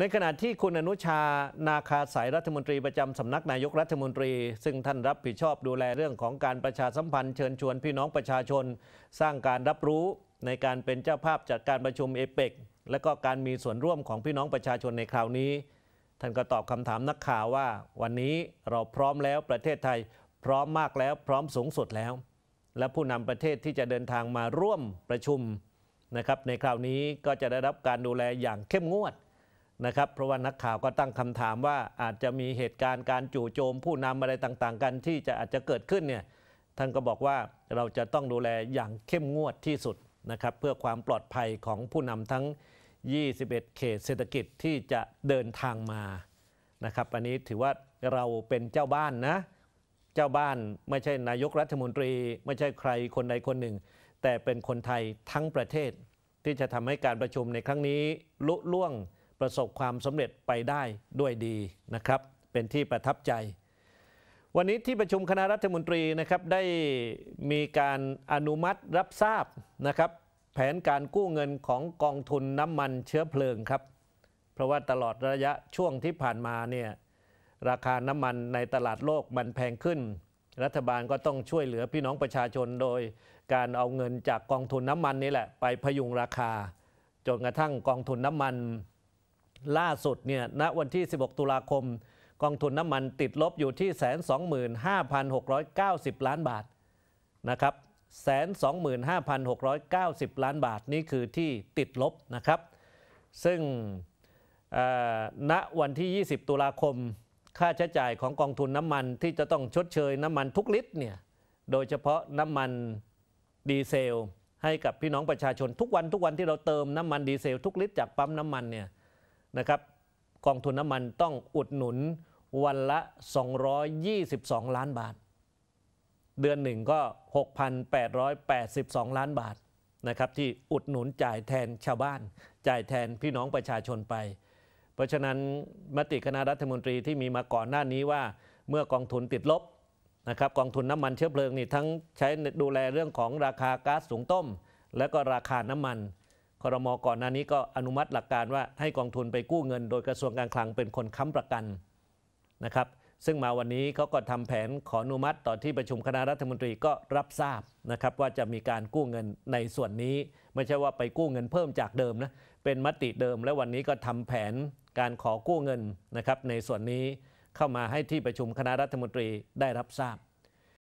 ในขณะที่คุณอนุชานาคาสายรัฐมนตรีประจำสำนัก นายกรัฐมนตรีซึ่งท่านรับผิดชอบดูแลเรื่องของการประชาสัมพันธ์ เชิญชวนพี่น้องประชาชน สร้างการรับรู้ในการเป็นเจ้าภาพจัดการประชุมเอเปกและก็การมีส่วนร่วมของพี่น้องประชาชนในคราวนี้ ท่านก็ตอบคำถามนักข่าวว่า วันนี้เราพร้อมแล้วประเทศไทย พร้อมมากแล้วพร้อมสูงสุดแล้ว และผู้นำประเทศที่จะเดินทางมาร่วมประชุมนะครับในคราวนี้ก็จะได้รับการดูแลอย่างเข้มงวดนะครับ เพราะว่านักข่าวก็ตั้งคำถามว่าอาจจะมีเหตุการณ์การจู่โจมผู้นำอะไรต่างๆ กันที่จะอาจจะเกิดขึ้นเนี่ย ท่านก็บอกว่าเราจะต้องดูแลอย่างเข้มงวดที่สุดนะครับเพื่อความปลอดภัยของผู้นำทั้ง 21 เขต เศรษฐกิจที่จะเดินทางมา นะครับ อันนี้ถือว่าเราเป็นเจ้าบ้านนะ เจ้าบ้านไม่ใช่นายกรัฐมนตรีไม่ใช่ใครคนใดคนหนึ่ง แต่เป็นคนไทยทั้งประเทศ ที่จะทำให้การประชุมในครั้งนี้ลุล่วงประสบความสำเร็จไปได้ด้วยดีนะครับเป็นที่ประทับใจ วันนี้ที่ประชุมคณะรัฐมนตรีนะครับได้มีการอนุมัติรับทราบนะครับ แผนการกู้เงินของกองทุนน้ำมัน เชื้อเพลิงครับ เพราะว่าตลอดระยะช่วงที่ผ่านมาเนี่ยราคาน้ำมันในตลาดโลกมันแพงขึ้น รัฐบาลก็ต้องช่วยเหลือพี่น้องประชาชนโดย การเอาเงินจากกองทุนน้ำมันนี่แหละไปพยุงราคาจนกระทั่งกองทุนน้ำมันล่าสุดเนี่ย ณ วันที่ 16 ตุลาคม กองทุนน้ำมันติดลบอยู่ที่แสนสองหมื่นห้าพันหกร้อยเก้าสิบล้านบาทนะครับแสนสองหมื่นห้าพันหกร้อยเก้าสิบล้านบาทนี่คือที่ติดลบนะครับ ซึ่งณวันที่ 20 ตุลาคม ค่าใช้จ่ายของกองทุนน้ำมันที่จะต้องชดเชยน้ำมันทุกลิตรเนี่ย โดยเฉพาะน้ำมันดีเซลให้กับพี่น้องประชาชนทุกวันทุกวันที่เราเติมน้ำมันดีเซล ทุกลิตรจากปั๊มน้ำมันเนี่ยนะครับกองทุนน้ำมันต้องอุดหนุนวันละ 222 ล้านบาท เดือนหนึ่งก็ 6,882 ล้านบาทนะครับที่อุดหนุนจ่ายแทนชาวบ้าน จ่ายแทนพี่น้องประชาชนไป เพราะฉะนั้นมติคณะรัฐมนตรีที่มีมาก่อนหน้านี้ว่าเมื่อกองทุนติดลบนะครับกองทุนน้ำมันเชื้อเพลิงนี่ทั้งใช้ดูแลเรื่องของราคาก๊าซสูงต้ม และก็ราคาน้ำมันคอรมก่อนหน้านี้ก็อนุมัติหลักการว่าให้กองทุนไปกู้เงิน โดยกระทรวงการคลังเป็นคนค้ำประกันนะครับซึ่งมาวันนี้เขาก็ทำแผนขออนุมัติต่อที่ประชุมคณะรัฐมนตรีก็รับทราบนะครับว่าจะมีการกู้เงินในส่วนนี้ไม่ใช่ว่าไปกู้เงินเพิ่มจากเดิมนะเป็นมติเดิมและวันนี้ก็ทำแผนการขอกู้เงินนะครับในส่วนนี้เข้ามาให้ที่ประชุมคณะรัฐมนตรีได้รับทราบ